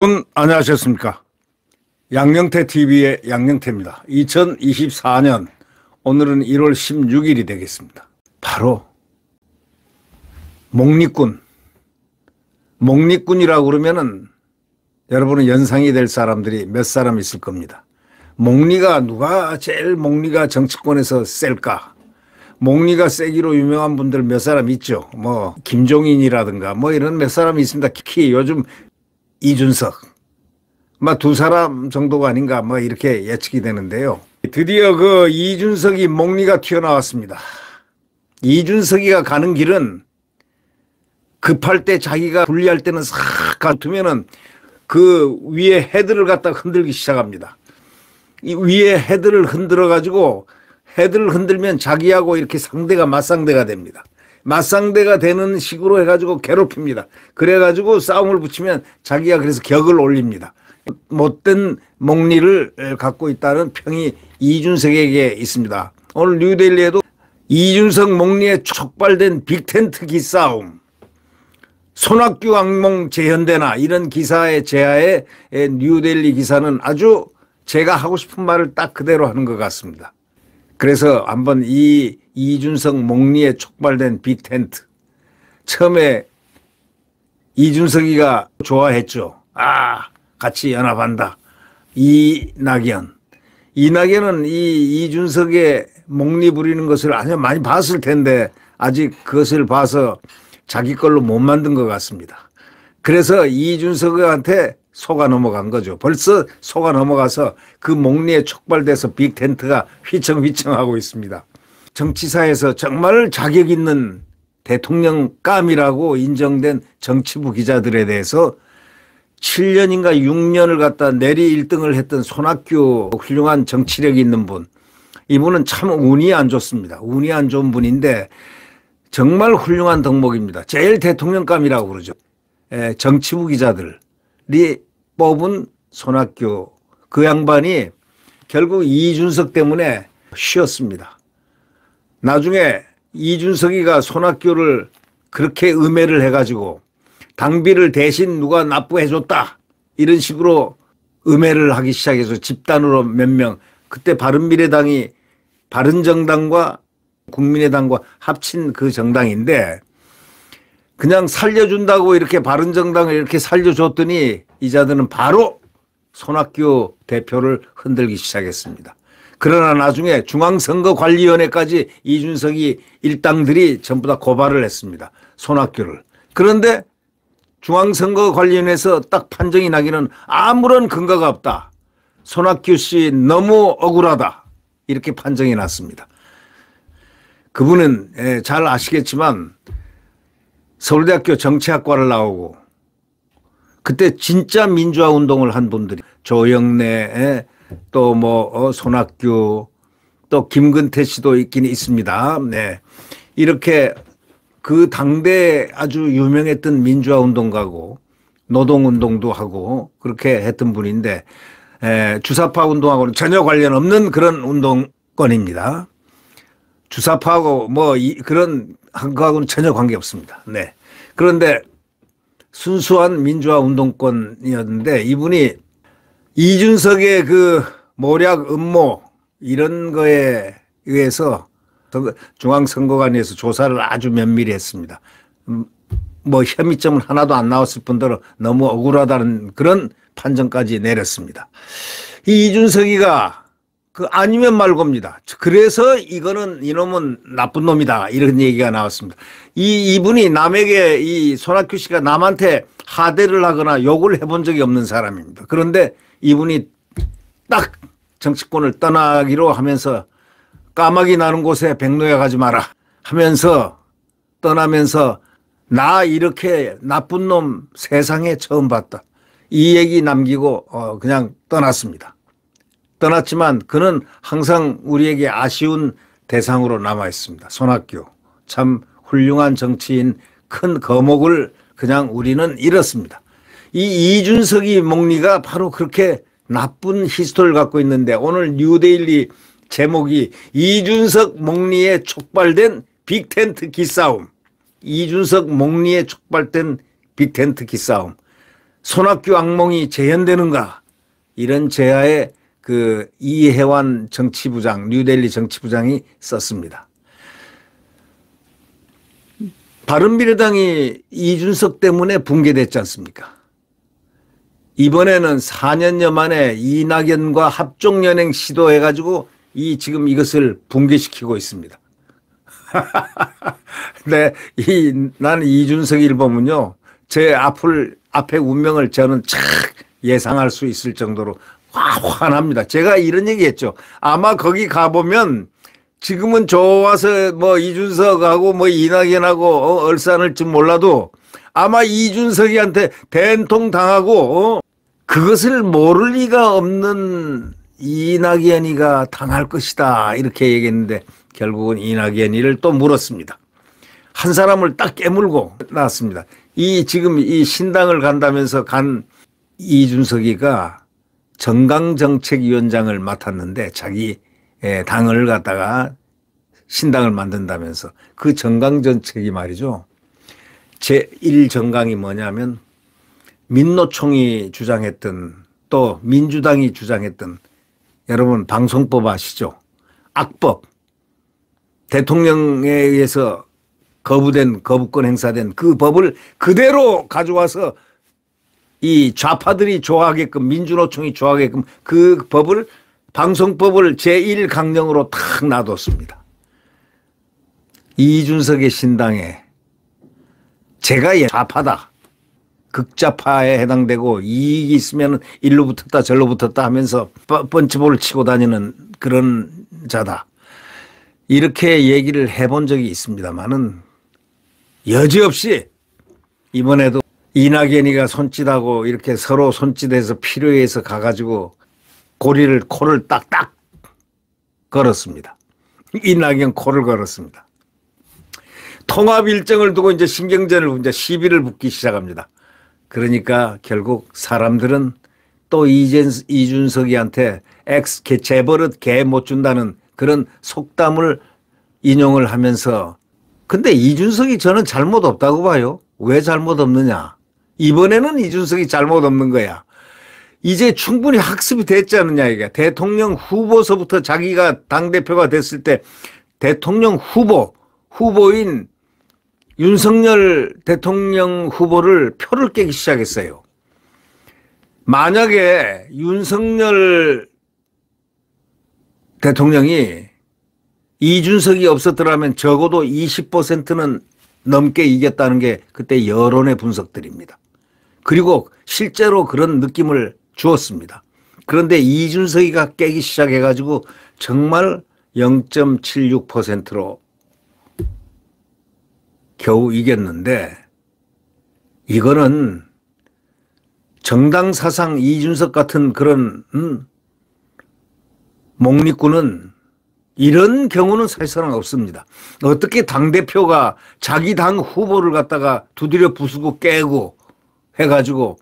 여러분 안녕하셨습니까? 양영태 TV의 양영태입니다. 2024년 오늘은 1월 16일이 되겠습니다. 바로 목리꾼 목리꾼이라고 그러면은 여러분은 연상이 될 사람들이 몇 사람 있을 겁니다. 목리가 누가 제일 목리가 정치권에서 셀까? 목리가 세기로 유명한 분들 몇 사람 있죠. 뭐 김종인이라든가 뭐 이런 몇 사람이 있습니다. 특히 요즘 이준석 막두 뭐 사람 정도가 아닌가 뭐 이렇게 예측이 되는데요. 드디어 그 이준석이 목리가 튀어나왔습니다. 이준석이가 가는 길은 급할 때 자기가 분리할 때는 싹 가두면은 그 위에 헤드를 갖다 흔들기 시작합니다. 이 위에 헤드를 흔들어 가지고 헤드를 흔들면 자기하고 이렇게 상대가 맞상대가 됩니다. 맞상대가 되는 식으로 해가지고 괴롭힙니다. 그래가지고 싸움을 붙이면 자기가 그래서 격을 올립니다. 못된 목리를 갖고 있다는 평이 이준석에게 있습니다. 오늘 뉴델리에도 이준석 목리에 촉발된 빅텐트 기싸움 손학규 악몽 재현대나 이런 기사의 제하에 뉴델리 기사는 아주 제가 하고 싶은 말을 딱 그대로 하는 것 같습니다. 그래서 한번 이 이준석 목리에 촉발된 비텐트 처음에 이준석이가 좋아했죠. 아 같이 연합한다. 이낙연. 이낙연은 이 이준석의 목리 부리는 것을 아주 많이 봤을 텐데 아직 그것을 봐서 자기 걸로 못 만든 것 같습니다. 그래서 이준석한테 속아 넘어간 거죠. 벌써 속아 넘어가서 그 목리에 촉발돼서 빅 텐트가 휘청휘청하고 있습니다. 정치사에서 정말 자격 있는 대통령감이라고 인정된 정치부 기자들에 대해서 7년인가 6년을 갖다 내리 1등을 했던 손학규 훌륭한 정치력이 있는 분 이분은 참 운이 안 좋습니다. 운이 안 좋은 분인데 정말 훌륭한 덕목입니다. 제일 대통령감이라고 그러죠. 예, 정치부 기자들이 뽑은 손학규 그 양반이 결국 이준석 때문에 쉬었습니다. 나중에 이준석이가 손학규를 그렇게 음해를 해가지고 당비를 대신 누가 납부해줬다 이런 식으로 음해를 하기 시작해서 집단으로 몇 명 그때 바른미래당이 바른정당과 국민의당과 합친 그 정당인데 그냥 살려준다고 이렇게 바른정당을 이렇게 살려줬더니 이 자들은 바로 손학규 대표를 흔들기 시작했습니다. 그러나 나중에 중앙선거관리위원회까지 이준석이 일당들이 전부 다 고발을 했습니다. 손학규를. 그런데 중앙선거관리위원회에서 딱 판정이 나기는 아무런 근거가 없다. 손학규 씨 너무 억울하다. 이렇게 판정이 났습니다. 그분은 예, 잘 아시겠지만 서울대학교 정치학과를 나오고 그때 진짜 민주화 운동을 한 분들이 조영래 또뭐 어, 손학규 또 김근태 씨도 있긴 있습니다. 네. 이렇게 그 당대 아주 유명했던 민주화 운동가고 노동 운동도 하고 그렇게 했던 분인데 에, 주사파 운동하고는 전혀 관련 없는 그런 운동권입니다. 주사파하고 뭐 이, 그런 한거하고는 전혀 관계 없습니다. 네. 그런데 순수한 민주화 운동권이었는데 이분이 이준석의 그 모략 음모 이런 거에 의해서 그 중앙선거관에서 조사를 아주 면밀히 했습니다. 음, 뭐 혐의점은 하나도 안 나왔을 뿐더러 너무 억울하다는 그런 판정까지 내렸습니다. 이 이준석이가 그 아니면 말겁니다 그래서 이거는 이놈은 나쁜 놈이다. 이런 얘기가 나왔습니다. 이, 이분이 남에게 이 손학규 씨가 남한테 하대를 하거나 욕을 해본 적이 없는 사람입니다. 그런데 이분이 딱 정치권을 떠나기로 하면서 까마귀 나는 곳에 백로에 가지 마라 하면서 떠나면서 나 이렇게 나쁜 놈 세상에 처음 봤다. 이 얘기 남기고 어, 그냥 떠났습니다. 떠났지만 그는 항상 우리에게 아쉬운 대상으로 남아 있습니다. 손학규. 참 훌륭한 정치인 큰 거목을 그냥 우리는 잃었습니다. 이 이준석이 목리가 바로 그렇게 나쁜 히스토리를 갖고 있는데 오늘 뉴데일리 제목이 이준석 목리에 촉발된 빅텐트 기싸움. 이준석 목리에 촉발된 빅텐트 기싸움. 손학규 악몽이 재현되는가? 이런 제아의 그 이혜환 정치부장, 뉴델리 정치부장이 썼습니다. 바른미래당이 이준석 때문에 붕괴됐지 않습니까? 이번에는 4년여 만에 이낙연과 합종연행 시도해가지고 이 지금 이것을 붕괴시키고 있습니다. 네, 이, 난 이준석 일범은요, 제 앞을, 앞의 운명을 저는 착 예상할 수 있을 정도로 아, 화납니다. 제가 이런 얘기 했죠. 아마 거기 가보면 지금은 좋아서 뭐 이준석하고 뭐 이낙연하고 어, 얼싸할지 몰라도 아마 이준석이한테 된통 당하고 어? 그것을 모를 리가 없는 이낙연이가 당할 것이다 이렇게 얘기했는데 결국은 이낙연이를 또 물었습니다. 한 사람을 딱 깨물고 나왔습니다. 이 지금 이 신당을 간다면서 간 이준석이가 정강정책위원장을 맡았는데 자기 예, 당을 갖다가 신당을 만든다면서 그 정강정책이 말이죠. 제1정강이 뭐냐면 민노총이 주장했던 또 민주당이 주장했던 여러분 방송법 아시죠? 악법 대통령에 의해서 거부된 거부권 행사된 그 법을 그대로 가져와서 이 좌파들이 좋아하게끔 민주노총이 좋아하게끔 그 법을 방송법을 제1강령으로 탁 놔뒀습니다. 이준석의 신당에 제가 좌파다. 극좌파에 해당되고 이익이 있으면 일로 붙었다 절로 붙었다 하면서 번치볼을 치고 다니는 그런 자다. 이렇게 얘기를 해본 적이 있습니다만은 여지없이 이번에도 이낙연이가 손짓하고 이렇게 서로 손짓해서 필요해서 가가지고 고리를 코를 딱딱 걸었습니다. 이낙연 코를 걸었습니다. 통합 일정을 두고 이제 신경전을 이제 시비를 붙기 시작합니다. 그러니까 결국 사람들은 또이준석이한테 엑스 개재벌릇개 못 준다는 그런 속담을 인용을 하면서 근데 이준석이 저는 잘못 없다고 봐요. 왜 잘못 없느냐? 이번에는 이준석이 잘못 없는 거야. 이제 충분히 학습이 됐지 않느냐 이게 대통령 후보서부터 자기가 당 대표가 됐을 때 대통령 후보 후보인 윤석열 대통령 후보를 표를 깨기 시작했어요. 만약에 윤석열 대통령이 이준석이 없었더라면 적어도 20%는 넘게 이겼다는 게 그때 여론의 분석들입니다. 그리고 실제로 그런 느낌을 주었습니다. 그런데 이준석이가 깨기 시작해가지고 정말 0.76%로 겨우 이겼는데 이거는 정당 사상 이준석 같은 그런 음, 목리꾼은 이런 경우는 사실상 없습니다. 어떻게 당대표가 자기 당 후보를 갖다가 두드려 부수고 깨고 해가지고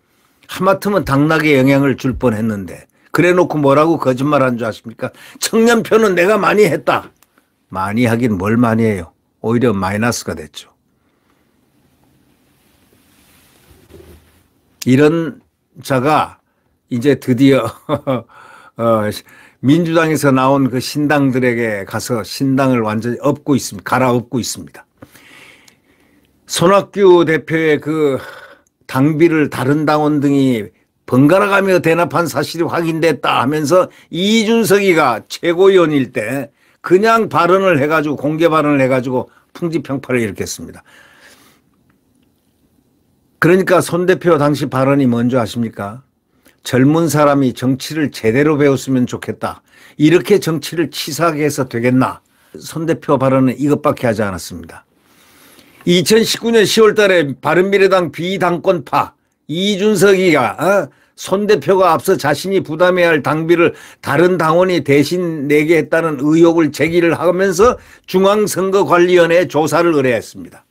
하마터면 당락에 영향을 줄 뻔했는데 그래놓고 뭐라고 거짓말한 줄 아십니까? 청년표는 내가 많이 했다. 많이 하긴 뭘 많이 해요. 오히려 마이너스가 됐죠. 이런 자가 이제 드디어 어, 민주당에서 나온 그 신당들에게 가서 신당을 완전히 업고 있습니다. 갈아엎고 있습니다. 손학규 대표의 그 당비를 다른 당원 등이 번갈아가며 대납한 사실이 확인됐다 하면서 이준석이가 최고위원일 때 그냥 발언을 해가지고 공개 발언을 해가지고 풍지평파를 일으켰습니다. 그러니까 손 대표 당시 발언이 뭔지 아십니까? 젊은 사람이 정치를 제대로 배웠으면 좋겠다. 이렇게 정치를 치사하게 해서 되겠나? 손 대표 발언은 이것밖에 하지 않았습니다. 2019년 10월 달에 바른미래당 비당권파 이준석이가 어? 손 대표가 앞서 자신이 부담해야 할 당비를 다른 당원이 대신 내게 했다는 의혹을 제기를 하면서 중앙선거관리위원회 조사를 의뢰했습니다.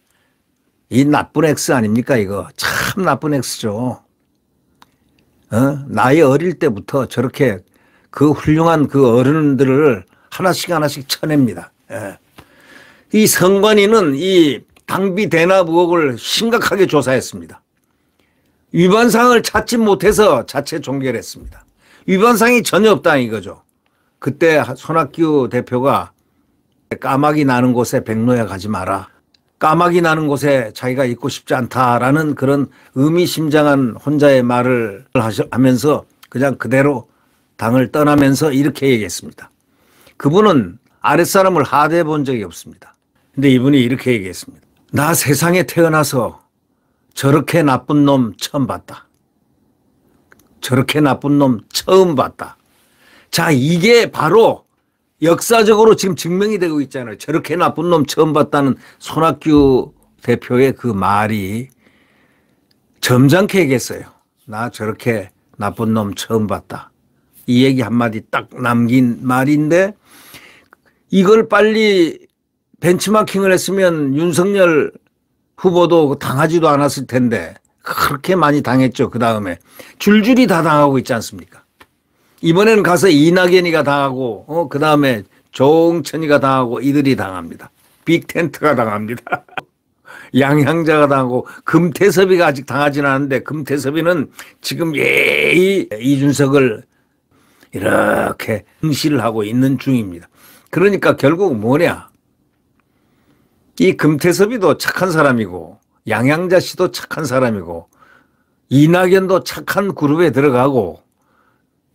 이 나쁜 X 아닙니까 이거 참 나쁜 X죠. 어? 나이 어릴 때부터 저렇게 그 훌륭한 그 어른들을 하나씩 하나씩 쳐냅니다. 예. 이 선관위는 이 당비 대납 의혹을 심각하게 조사했습니다. 위반 사항을 찾지 못해서 자체 종결했습니다. 위반 사항이 전혀 없다 이거죠. 그때 손학규 대표가 까마귀 나는 곳에 백로야 가지 마라. 까마귀 나는 곳에 자기가 있고 싶지 않다라는 그런 의미심장한 혼자의 말을 하면서 그냥 그대로 당을 떠나면서 이렇게 얘기했습니다. 그분은 아랫사람을 하대해 본 적이 없습니다. 근데 이분이 이렇게 얘기했습니다. 나 세상에 태어나서 저렇게 나쁜 놈 처음 봤다. 저렇게 나쁜 놈 처음 봤다. 자, 이게 바로 역사적으로 지금 증명이 되고 있잖아요. 저렇게 나쁜 놈 처음 봤다는 손학규 대표의 그 말이 점잖게 얘기했어요. 나 저렇게 나쁜 놈 처음 봤다. 이 얘기 한마디 딱 남긴 말인데 이걸 빨리 벤치마킹을 했으면 윤석열 후보도 그 당하지도 않았을 텐데 그렇게 많이 당했죠. 그 다음에 줄줄이 다 당하고 있지 않습니까? 이번에는 가서 이낙연이가 당하고 어, 그 다음에 조홍천이가 당하고 이들이 당합니다. 빅텐트가 당합니다. 양향자가 당하고 금태섭이가 아직 당하진 않은데 금태섭이는 지금 예의 이준석을 이렇게 응시를 하고 있는 중입니다. 그러니까 결국 뭐냐 이 금태섭이도 착한 사람이고 양양자 씨도 착한 사람이고 이낙연도 착한 그룹에 들어가고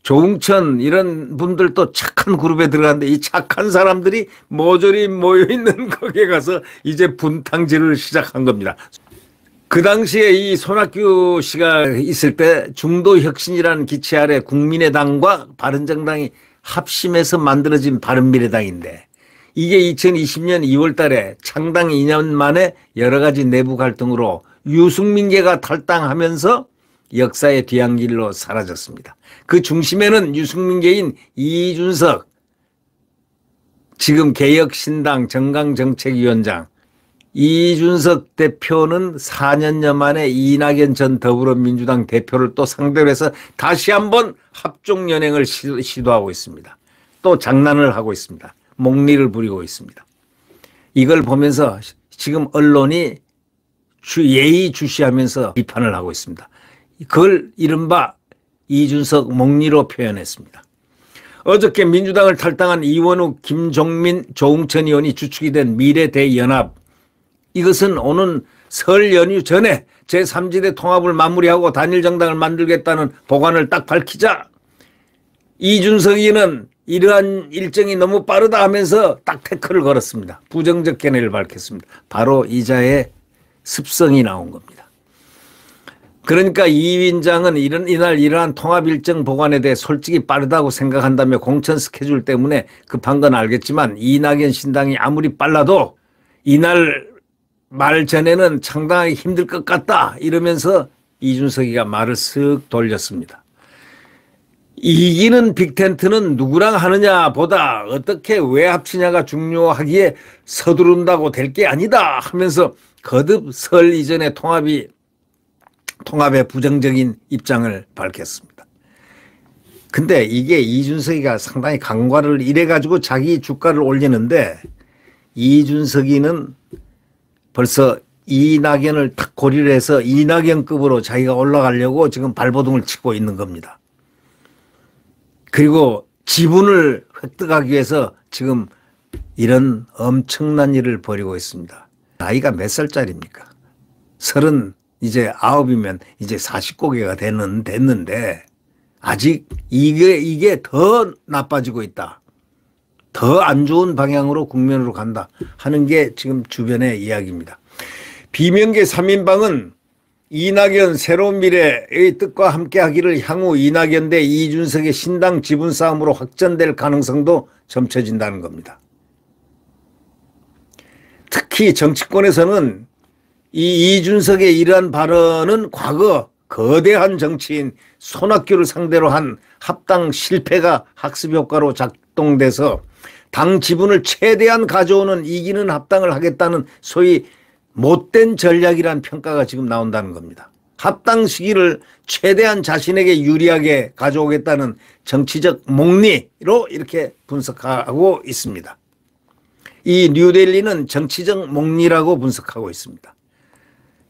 조웅천 이런 분들도 착한 그룹에 들어갔는데 이 착한 사람들이 모조리 모여있는 거기에 가서 이제 분탕질을 시작한 겁니다. 그 당시에 이 손학규 씨가 있을 때 중도혁신이라는 기체 아래 국민의당과 바른정당이 합심해서 만들어진 바른미래당인데 이게 2020년 2월 달에 창당 2년 만에 여러 가지 내부 갈등으로 유승민계가 탈당하면서 역사의 뒤안길로 사라졌습니다. 그 중심에는 유승민계인 이준석, 지금 개혁신당 정강정책위원장, 이준석 대표는 4년여 만에 이낙연 전 더불어민주당 대표를 또 상대로 해서 다시 한번 합종연행을 시도하고 있습니다. 또 장난을 하고 있습니다. 목리를 부리고 있습니다. 이걸 보면서 지금 언론이 주, 예의 주시하면서 비판을 하고 있습니다. 그걸 이른바 이준석 목리로 표현했습니다. 어저께 민주당을 탈당한 이원우, 김종민, 조웅천 의원이 주축이 된 미래대연합. 이것은 오는 설 연휴 전에 제3지대 통합을 마무리하고 단일정당을 만들겠다는 보관을 딱 밝히자 이준석 의원은 이러한 일정이 너무 빠르다 하면서 딱 태클을 걸었습니다. 부정적 견해를 밝혔습니다. 바로 이자의 습성이 나온 겁니다. 그러니까 이 위원장은 이런, 이날 이러한 통합 일정 보관에 대해 솔직히 빠르다고 생각한다며 공천 스케줄 때문에 급한 건 알겠지만 이낙연 신당이 아무리 빨라도 이날 말 전에는 상당히 힘들 것 같다 이러면서 이준석이가 말을 쓱 돌렸습니다. 이기는 빅텐트는 누구랑 하느냐 보다 어떻게 왜 합치냐가 중요하기에 서두른다고 될 게 아니다 하면서 거듭 설 이전의 통합이 통합의 부정적인 입장을 밝혔습니다. 근데 이게 이준석이가 상당히 강과를 이래가지고 자기 주가를 올리는데 이준석이는 벌써 이낙연을 탁 고리를 해서 이낙연급으로 자기가 올라가려고 지금 발버둥을 치고 있는 겁니다. 그리고 지분을 획득하기 위해서 지금 이런 엄청난 일을 벌이고 있습니다. 나이가 몇 살짜리입니까? 서른 이제 아홉이면 이제 40고개가 되는 됐는데 아직 이게 이게 더 나빠지고 있다. 더 안 좋은 방향으로 국면으로 간다 하는 게 지금 주변의 이야기입니다. 비명계 3인방은 이낙연 새로운 미래의 뜻과 함께하기를 향후 이낙연 대 이준석의 신당 지분 싸움으로 확전될 가능성도 점쳐진다는 겁니다. 특히 정치권에서는 이 이준석의 이러한 발언은 과거 거대한 정치인 손학규를 상대로 한 합당 실패가 학습 효과로 작동돼서 당 지분을 최대한 가져오는 이기는 합당을 하겠다는 소위 못된 전략이란 평가가 지금 나온다는 겁니다. 합당 시기를 최대한 자신에게 유리하게 가져오겠다는 정치적 목리로 이렇게 분석하고 있습니다. 이 뉴델리는 정치적 목리라고 분석하고 있습니다.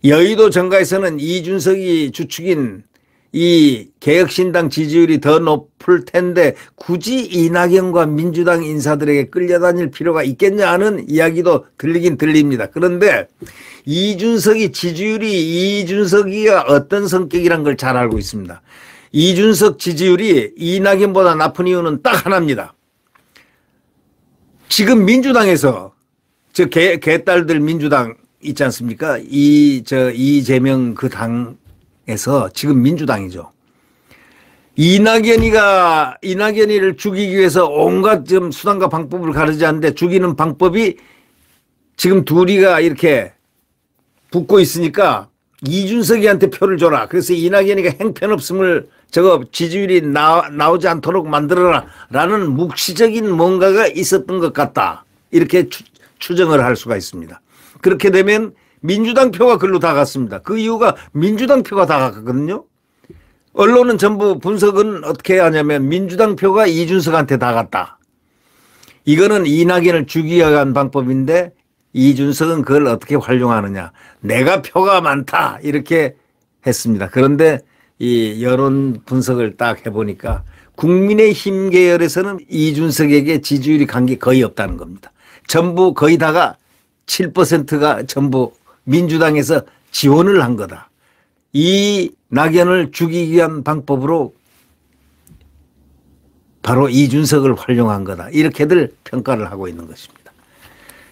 여의도 정가에서는 이준석이 주축인 이 개혁신당 지지율이 더 높을 텐데 굳이 이낙연과 민주당 인사들에게 끌려다닐 필요가 있겠냐는 이야기도 들리긴 들립니다. 그런데 이준석이 지지율이 이준석이가 어떤 성격이란 걸 잘 알고 있습니다. 이준석 지지율이 이낙연보다 나쁜 이유는 딱 하나입니다. 지금 민주당에서 저 개, 개딸들 민주당 있지 않습니까? 이, 저, 이재명 그 당, 에서 지금 민주당이죠. 이낙연이가 이낙연이를 죽이기 위해서 온갖 좀 수단과 방법을 가르지 않는데 죽이는 방법이 지금 둘이가 이렇게 붙고 있으니까 이준석이한테 표를 줘라. 그래서 이낙연이가 행편없음을 저거 지지율이 나, 나오지 않도록 만들어라. 라는 묵시적인 뭔가가 있었던 것 같다. 이렇게 추, 추정을 할 수가 있습니다. 그렇게 되면 민주당 표가 글로 다 갔습니다. 그 이유가 민주당 표가 다 갔거든요. 언론은 전부 분석은 어떻게 하냐면 민주당 표가 이준석한테 다 갔다. 이거는 이낙연을 죽이려 간 방법인데 이준석은 그걸 어떻게 활용하느냐. 내가 표가 많다. 이렇게 했습니다. 그런데 이 여론 분석을 딱 해보니까 국민의힘 계열에서는 이준석에게 지지율이 간 게 거의 없다는 겁니다. 전부 거의 다가 7%가 전부 민주당에서 지원을 한 거다. 이 낙연을 죽이기 위한 방법으로 바로 이준석을 활용한 거다. 이렇게들 평가를 하고 있는 것입니다.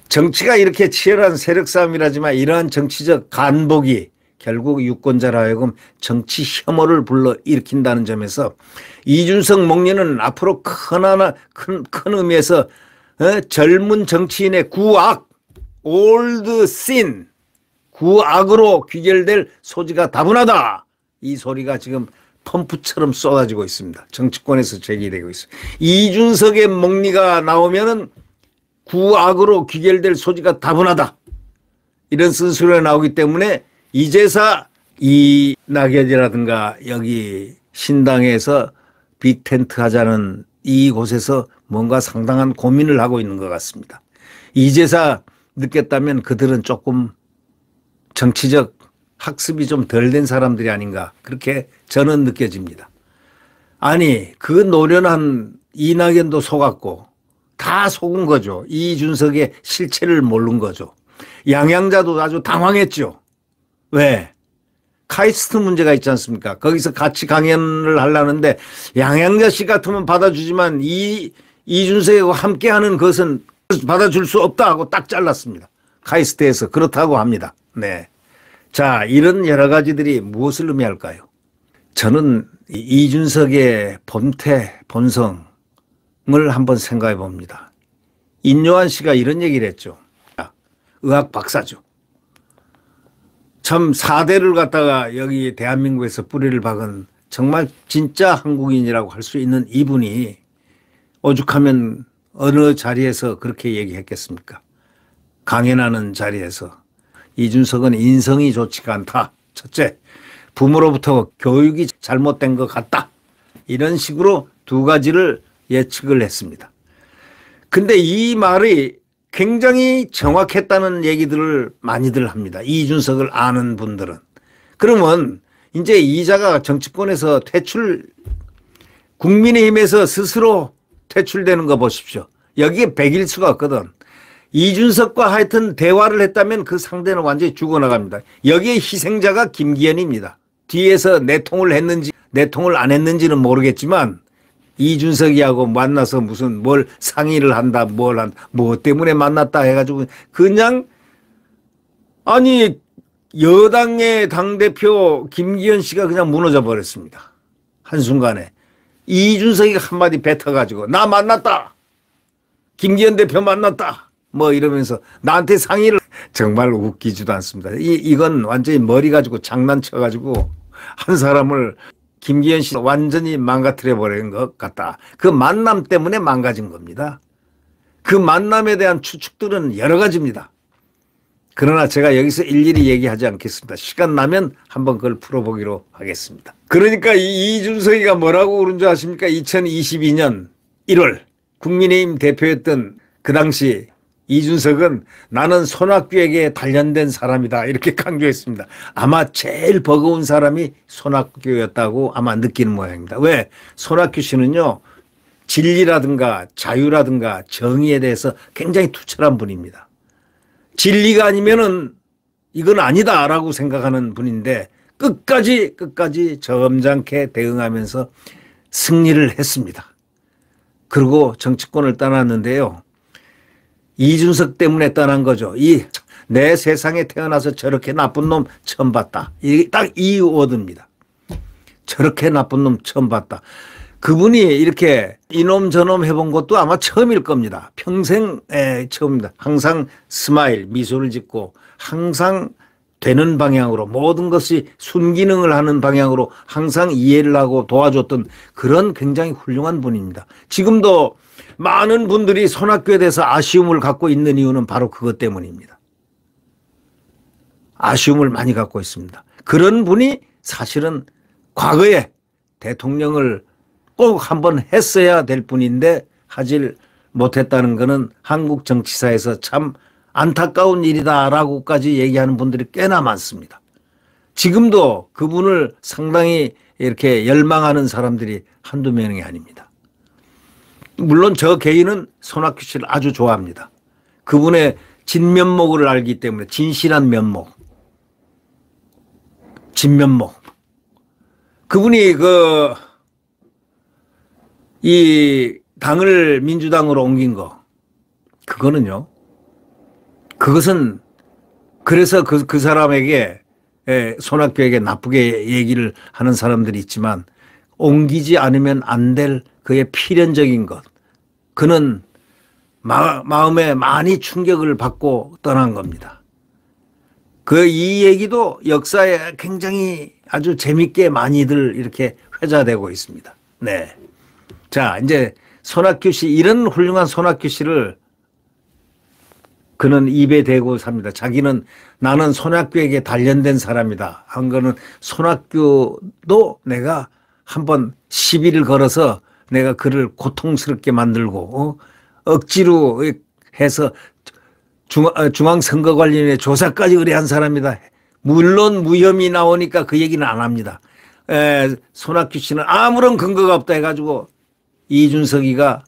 정치가 이렇게 치열한 세력 싸움이라지만 이러한 정치적 간복이 결국 유권자라 하여금 정치 혐오를 불러 일으킨다는 점에서 이준석 목련은 앞으로 큰 하나 큰, 큰 의미에서 어? 젊은 정치인의 구악 올드 씬 구악으로 귀결될 소지가 다분하다. 이 소리가 지금 펌프처럼 쏟아지고 있습니다. 정치권에서 제기되고 있습니다. 이준석의 목리가 나오면은 구악으로 귀결될 소지가 다분하다. 이런 쓴소리가 나오기 때문에 이제사 이 낙엽이라든가 여기 신당에서 빅텐트 하자는 이곳에서 뭔가 상당한 고민을 하고 있는 것 같습니다. 이제사 느꼈다면 그들은 조금 정치적 학습이 좀 덜 된 사람들이 아닌가 그렇게 저는 느껴집니다. 아니 그 노련한 이낙연도 속았고 다 속은 거죠. 이준석의 실체를 모른 거죠. 양양자도 아주 당황했죠. 왜? 카이스트 문제가 있지 않습니까? 거기서 같이 강연을 하려는데 양양자 씨 같으면 받아주지만 이 이준석하고 함께하는 것은 받아줄 수 없다 하고 딱 잘랐습니다. 카이스트에서 그렇다고 합니다. 네. 자, 이런 여러 가지들이 무엇을 의미할까요? 저는 이준석의 본태, 본성을 한번 생각해 봅니다. 인요한 씨가 이런 얘기를 했죠. 의학 박사죠. 참 4대를 갖다가 여기 대한민국에서 뿌리를 박은 정말 진짜 한국인이라고 할 수 있는 이분이 오죽하면 어느 자리에서 그렇게 얘기했겠습니까? 강연하는 자리에서 이준석은 인성이 좋지가 않다. 첫째, 부모로부터 교육이 잘못된 것 같다. 이런 식으로 두 가지를 예측을 했습니다. 근데 이 말이 굉장히 정확했다는 얘기들을 많이들 합니다. 이준석을 아는 분들은. 그러면 이제 이자가 정치권에서 퇴출, 국민의힘에서 스스로 퇴출되는 거 보십시오. 여기에 백일수가 없거든. 이준석과 하여튼 대화를 했다면 그 상대는 완전히 죽어나갑니다. 여기에 희생자가 김기현입니다. 뒤에서 내통을 했는지 내통을 안 했는지는 모르겠지만 이준석이하고 만나서 무슨 뭘 상의를 한다 뭘한뭐 때문에 만났다 해가지고 그냥 아니 여당의 당대표 김기현 씨가 그냥 무너져 버렸습니다. 한순간에 이준석이 한마디 뱉어가지고 나 만났다 김기현 대표 만났다 뭐 이러면서 나한테 상의를 정말 웃기지도 않습니다. 이, 이건 완전히 머리 가지고 장난쳐 가지고 한 사람을 김기현 씨 완전히 망가뜨려 버린 것 같다. 그 만남 때문에 망가진 겁니다. 그 만남에 대한 추측들은 여러 가지입니다. 그러나 제가 여기서 일일이 얘기하지 않겠습니다. 시간 나면 한번 그걸 풀어보기로 하겠습니다. 그러니까 이준석이가 뭐라고 그런 줄 아십니까? 2022년 1월 국민의힘 대표였던 그 당시 이준석은 나는 손학규에게 단련된 사람이다 이렇게 강조했습니다. 아마 제일 버거운 사람이 손학규였다고 아마 느끼는 모양입니다. 왜? 손학규 씨는요. 진리라든가 자유라든가 정의에 대해서 굉장히 투철한 분입니다. 진리가 아니면은 이건 아니다라고 생각하는 분인데 끝까지 끝까지 점잖게 대응하면서 승리를 했습니다. 그리고 정치권을 떠났는데요. 이준석 때문에 떠난 거죠. 이 내 세상에 태어나서 저렇게 나쁜 놈 처음 봤다. 딱이 워드입니다. 저렇게 나쁜 놈 처음 봤다. 그분이 이렇게 이놈 저놈 해본 것도 아마 처음일 겁니다. 평생 처음입니다. 항상 스마일 미소를 짓고 항상 되는 방향으로 모든 것이 순기능을 하는 방향으로 항상 이해를 하고 도와줬던 그런 굉장히 훌륭한 분입니다. 지금도 많은 분들이 선학교에 대해서 아쉬움을 갖고 있는 이유는 바로 그것 때문입니다. 아쉬움을 많이 갖고 있습니다. 그런 분이 사실은 과거에 대통령을 꼭 한번 했어야 될 뿐인데 하질 못했다는 것은 한국 정치사에서 참 안타까운 일이다라고까지 얘기하는 분들이 꽤나 많습니다. 지금도 그분을 상당히 이렇게 열망하는 사람들이 한두 명이 아닙니다. 물론 저 개인은 손학규 씨를 아주 좋아합니다. 그분의 진면목을 알기 때문에 진실한 면목. 진면목. 그분이 그, 이 당을 민주당으로 옮긴 거. 그거는요. 그것은 그래서 그, 그 사람에게 예, 손학규에게 나쁘게 얘기를 하는 사람들이 있지만 옮기지 않으면 안될 그의 필연적인 것. 그는 마, 마음에 많이 충격을 받고 떠난 겁니다. 그 이 얘기도 역사에 굉장히 아주 재밌게 많이들 이렇게 회자되고 있습니다. 네. 자, 이제 손학규 씨, 이런 훌륭한 손학규 씨를 그는 입에 대고 삽니다. 자기는 나는 손학규에게 단련된 사람이다. 한 거는 손학규도 내가 한 번 시비를 걸어서 내가 그를 고통스럽게 만들고 어? 억지로 해서 중앙, 어, 선거관리위원회 조사까지 의뢰한 사람이다. 물론 무혐의 나오니까 그 얘기는 안 합니다. 에, 손학규 씨는 아무런 근거가 없다 해가지고 이준석이가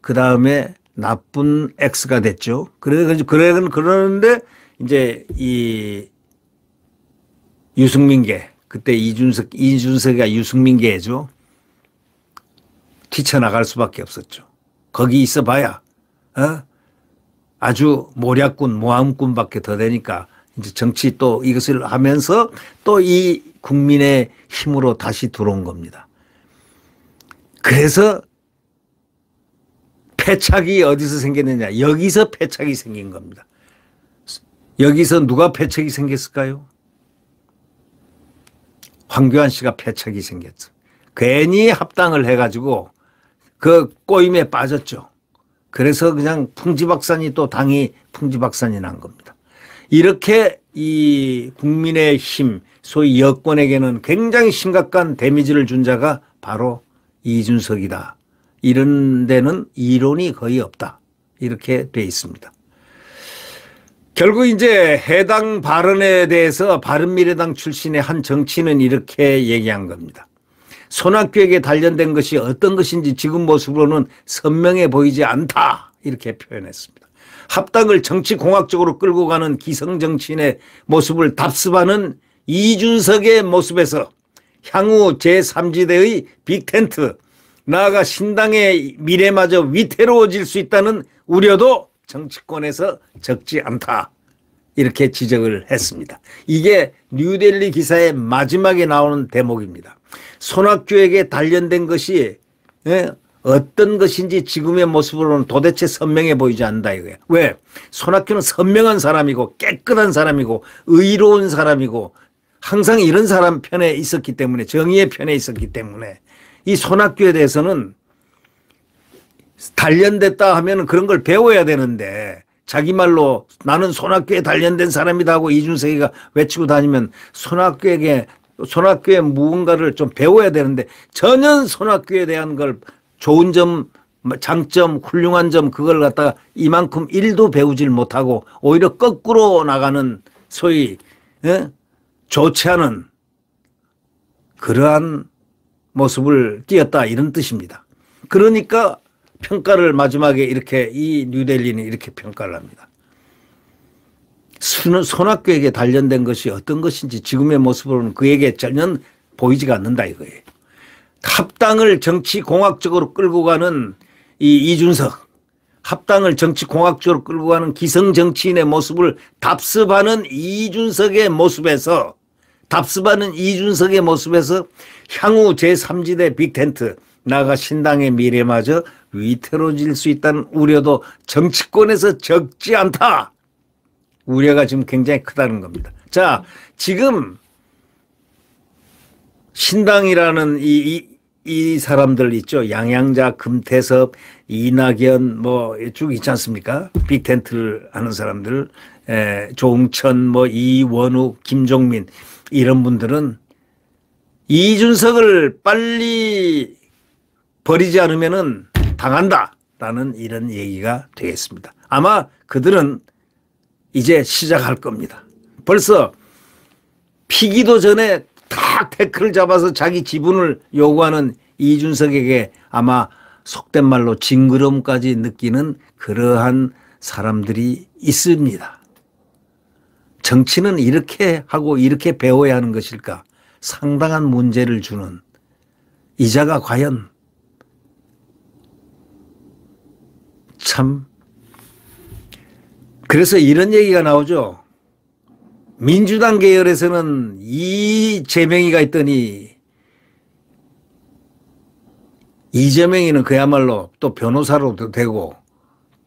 그 다음에 나쁜 X가 됐죠. 그래가지고 그래 그러는데 이제 이 유승민계 그때 이준석 이준석이가 유승민계죠. 뛰쳐나갈 수밖에 없었죠. 거기 있어봐야 어? 아주 모략꾼, 모함꾼밖에 더 되니까 이제 정치 또 이것을 하면서 또 이 국민의 힘으로 다시 들어온 겁니다. 그래서 패착이 어디서 생겼느냐? 여기서 패착이 생긴 겁니다. 여기서 누가 패착이 생겼을까요? 황교안 씨가 패착이 생겼죠. 괜히 합당을 해가지고 그 꼬임에 빠졌죠. 그래서 그냥 풍지박산이 또 당이 풍지박산이 난 겁니다. 이렇게 이 국민의 힘, 소위 여권에게는 굉장히 심각한 데미지를 준 자가 바로 이준석이다. 이런 데는 이론이 거의 없다. 이렇게 돼 있습니다. 결국 이제 해당 발언에 대해서 바른미래당 출신의 한 정치인은 이렇게 얘기한 겁니다. 손학규에게 단련된 것이 어떤 것인지 지금 모습으로는 선명해 보이지 않다 이렇게 표현했습니다. 합당을 정치공학적으로 끌고 가는 기성정치인의 모습을 답습하는 이준석의 모습에서 향후 제3지대의 빅텐트 나아가 신당의 미래마저 위태로워질 수 있다는 우려도 정치권에서 적지 않다 이렇게 지적을 했습니다. 이게 뉴델리 기사의 마지막에 나오는 대목입니다. 손학규에게 단련된 것이 예? 어떤 것인지 지금의 모습으로는 도대체 선명해 보이지 않는다 이거야. 왜? 손학규는 선명한 사람이고 깨끗한 사람이고 의로운 사람이고 항상 이런 사람 편에 있었기 때문에 정의의 편에 있었기 때문에 이 손학규에 대해서는 단련됐다 하면 그런 걸 배워야 되는데 자기 말로 나는 손학규에 단련된 사람이다 하고 이준석이가 외치고 다니면 손학규에게 손학규에 무언가를 좀 배워야 되는데 전혀 손학규에 대한 걸 좋은 점 장점 훌륭한 점 그걸 갖다가 이만큼 일도 배우질 못하고 오히려 거꾸로 나가는 소위 예? 좋지 않은 그러한 모습을 띄었다 이런 뜻입니다. 그러니까 평가를 마지막에 이렇게 이 뉴델리는 이렇게 평가를 합니다. 손학교에게 단련된 것이 어떤 것인지 지금의 모습으로는 그에게 전혀 보이지가 않는다 이거예요. 합당을 정치공학적으로 끌고 가는 이 이준석, 합당을 정치공학적으로 끌고 가는 기성정치인의 모습을 답습하는 이준석의 모습에서 답습하는 이준석의 모습에서 향후 제3지대 빅텐트 나가 신당의 미래마저 위태로워질 수 있다는 우려도 정치권에서 적지 않다. 우려가 지금 굉장히 크다는 겁니다. 자, 지금 신당이라는 이, 이, 이 사람들 있죠. 양양자, 금태섭, 이낙연 뭐 쭉 있지 않습니까? 빅텐트를 하는 사람들, 에, 조천뭐 이원우, 김종민 이런 분들은 이준석을 빨리 버리지 않으면 당한다라는 이런 얘기가 되겠습니다. 아마 그들은 이제 시작할 겁니다. 벌써 피기도 전에 딱 태클을 잡아서 자기 지분을 요구하는 이준석에게 아마 속된 말로 징그러움까지 느끼는 그러한 사람들이 있습니다. 정치는 이렇게 하고 이렇게 배워야 하는 것일까? 상당한 문제를 주는 이자가 과연 참 그래서 이런 얘기가 나오죠. 민주당 계열에서는 이 재명이가 있더니 이재명이는 그야말로 또 변호사로도 되고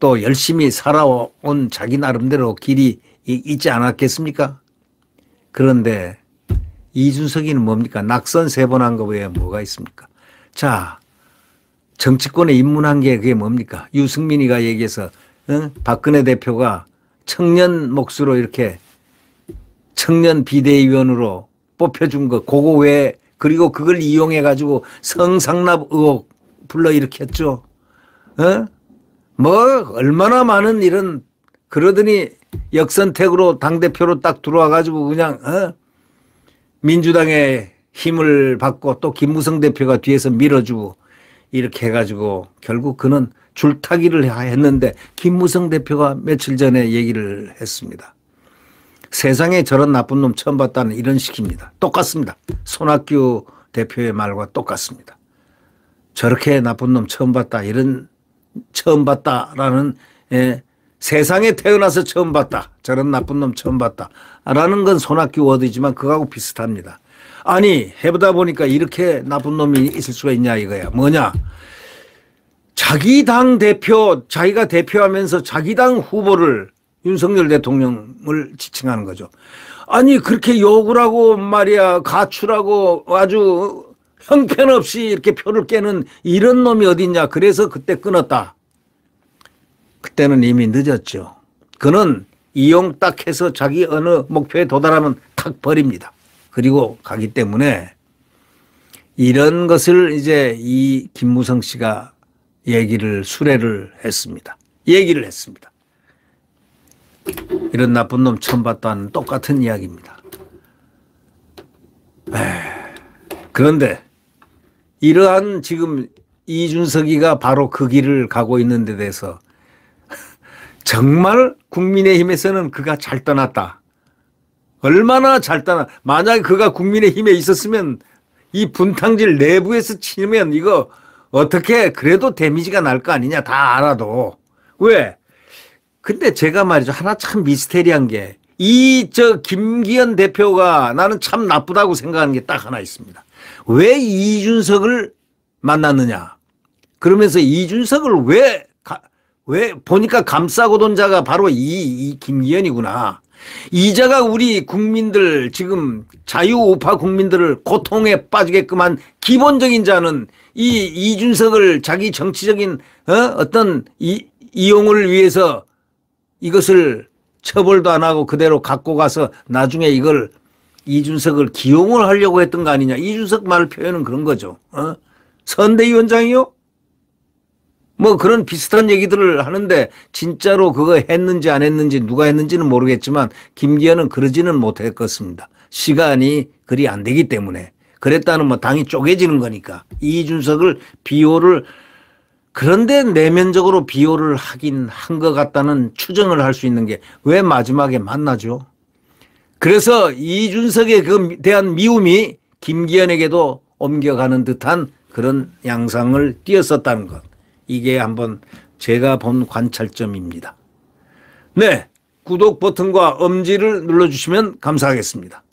또 열심히 살아온 자기 나름대로 길이 있지 않았겠습니까? 그런데 이준석이는 뭡니까? 낙선 세 번한 거 외에 뭐가 있습니까? 자, 정치권에 입문한 게 그게 뭡니까? 유승민이가 얘기해서 응? 박근혜 대표가 청년 몫으로 이렇게 청년 비대위원으로 뽑혀준 거 그거 외에 그리고 그걸 이용해 가지고 성상납 의혹 불러일으켰죠. 어? 뭐 얼마나 많은 이런 그러더니 역선택으로 당대표로 딱 들어와 가지고 그냥 어? 민주당의 힘을 받고 또 김무성 대표가 뒤에서 밀어주고 이렇게 해가지고 결국 그는 줄타기를 했는데 김무성 대표가 며칠 전에 얘기를 했습니다. 세상에 저런 나쁜 놈 처음 봤다는 이런 식입니다. 똑같습니다. 손학규 대표의 말과 똑같습니다. 저렇게 나쁜 놈 처음 봤다 이런 처음 봤다라는 예, 세상에 태어나서 처음 봤다 저런 나쁜 놈 처음 봤다라는 건 손학규 워드지만 그거하고 비슷합니다. 아니 해보다 보니까 이렇게 나쁜 놈이 있을 수가 있냐 이거야. 뭐냐 자기 당 대표, 자기가 대표하면서 자기 당 후보를 윤석열 대통령을 지칭하는 거죠. 아니, 그렇게 욕을 하고 말이야, 가출하고 아주 형편없이 이렇게 표를 깨는 이런 놈이 어딨냐. 그래서 그때 끊었다. 그때는 이미 늦었죠. 그는 이용 딱 해서 자기 어느 목표에 도달하면 탁 버립니다. 그리고 가기 때문에 이런 것을 이제 이 김무성 씨가 얘기를 수레를 했습니다. 얘기를 했습니다. 이런 나쁜 놈 처음 봤다는 똑같은 이야기입니다. 에이, 그런데 이러한 지금 이준석이가 바로 그 길을 가고 있는 데 대해서 정말 국민의힘에서는 그가 잘 떠났다. 얼마나 잘 떠나. 만약에 그가 국민의힘에 있었으면 이 분탕질 내부에서 치면 이거 어떻게 그래도 데미지가 날 거 아니냐 다 알아도 왜? 근데 제가 말이죠 하나 참 미스테리한 게 이 저 김기현 대표가 나는 참 나쁘다고 생각하는 게 딱 하나 있습니다. 왜 이준석을 만났느냐? 그러면서 이준석을 왜, 가, 왜 보니까 감싸고 돈 자가 바로 이, 이 김기현이구나. 이자가 우리 국민들 지금 자유우파 국민들을 고통에 빠지게끔 한 기본적인 자는 이 이준석을 자기 정치적인 어? 어떤 이, 이용을 위해서 이것을 처벌도 안 하고 그대로 갖고 가서 나중에 이걸 이준석을 기용을 하려고 했던 거 아니냐. 이준석 말 표현은 그런 거죠. 어? 선대위원장이요? 뭐 그런 비슷한 얘기들을 하는데 진짜로 그거 했는지 안 했는지 누가 했는지는 모르겠지만 김기현은 그러지는 못했겠습니다. 시간이 그리 안 되기 때문에. 그랬다는 뭐 당이 쪼개지는 거니까 이준석을 비호를 그런데 내면적으로 비호를 하긴 한 것 같다는 추정을 할 수 있는 게 왜 마지막에 만나죠? 그래서 이준석의 그 대한 미움이 김기현에게도 옮겨가는 듯한 그런 양상을 띄었었다는 것. 이게 한번 제가 본 관찰점입니다. 네. 구독 버튼과 엄지를 눌러주시면 감사하겠습니다.